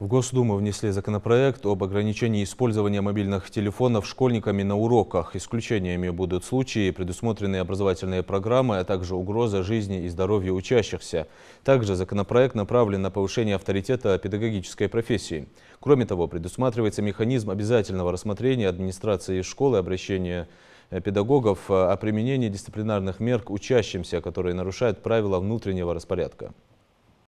В Госдуму внесли законопроект об ограничении использования мобильных телефонов школьниками на уроках. Исключениями будут случаи, предусмотренные образовательные программы, а также угроза жизни и здоровью учащихся. Также законопроект направлен на повышение авторитета педагогической профессии. Кроме того, предусматривается механизм обязательного рассмотрения администрации школы обращения э, педагогов э, о применении дисциплинарных мер к учащимся, которые нарушают правила внутреннего распорядка.